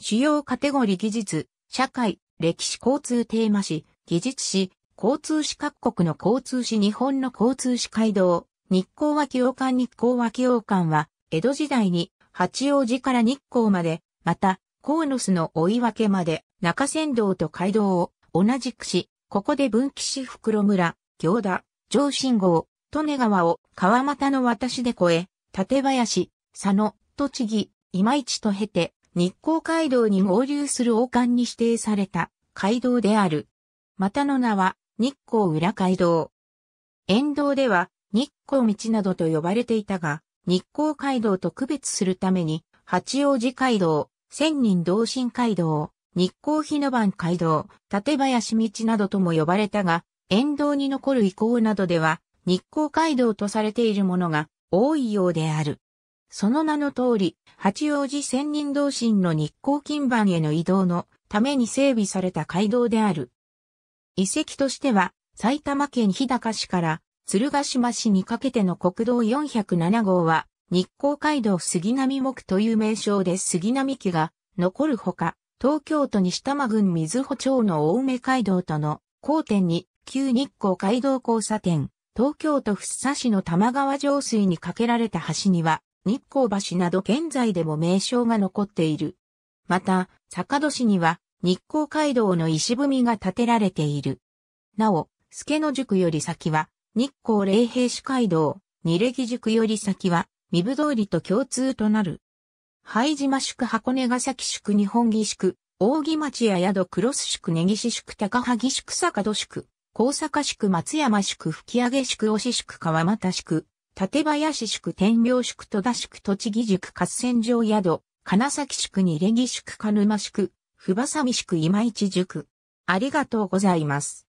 主要カテゴリー技術、社会、歴史交通テーマ誌、技術誌、交通誌各国の交通誌日本の交通誌街道、日光脇王館日光脇王館は、江戸時代に八王子から日光まで、また、河野巣の追い分けまで、中山道と街道を同じくし、ここで分岐し袋村、行田、上信号、利根川を川又の渡しで越え、立林、佐野、栃木、今市と経て、日光街道に合流する王冠に指定された街道である。またの名は日光裏街道。沿道では日光道などと呼ばれていたが、日光街道と区別するために、八王子街道、千人同心街道、日光日の番街道、立林道などとも呼ばれたが、沿道に残る遺構などでは、日光街道とされているものが多いようである。その名の通り、八王子千人同心の日光金板への移動のために整備された街道である。遺跡としては、埼玉県日高市から鶴ヶ島市にかけての国道407号は、日光街道杉並木という名称で杉並木が残るほか、東京都西多摩郡水穂町の大梅街道との交点に旧日光街道交差点、東京都福生市の玉川上水に架けられた橋には、日光橋など現在でも名称が残っている。また、坂戸市には日光街道の石踏みが建てられている。なお、助野塾より先は、日光霊平市街道、二歴塾より先は、三部通りと共通となる。拝島宿箱根ヶ崎宿日本儀宿、大木町や宿クロス宿根岸宿高萩宿坂戸宿、高坂宿松山宿吹上宿押宿川又宿、館林宿天領宿戸田宿栃木宿合戦場宿、金崎宿に礼ぎ宿鹿沼宿、ふばさみ宿今市宿。ありがとうございます。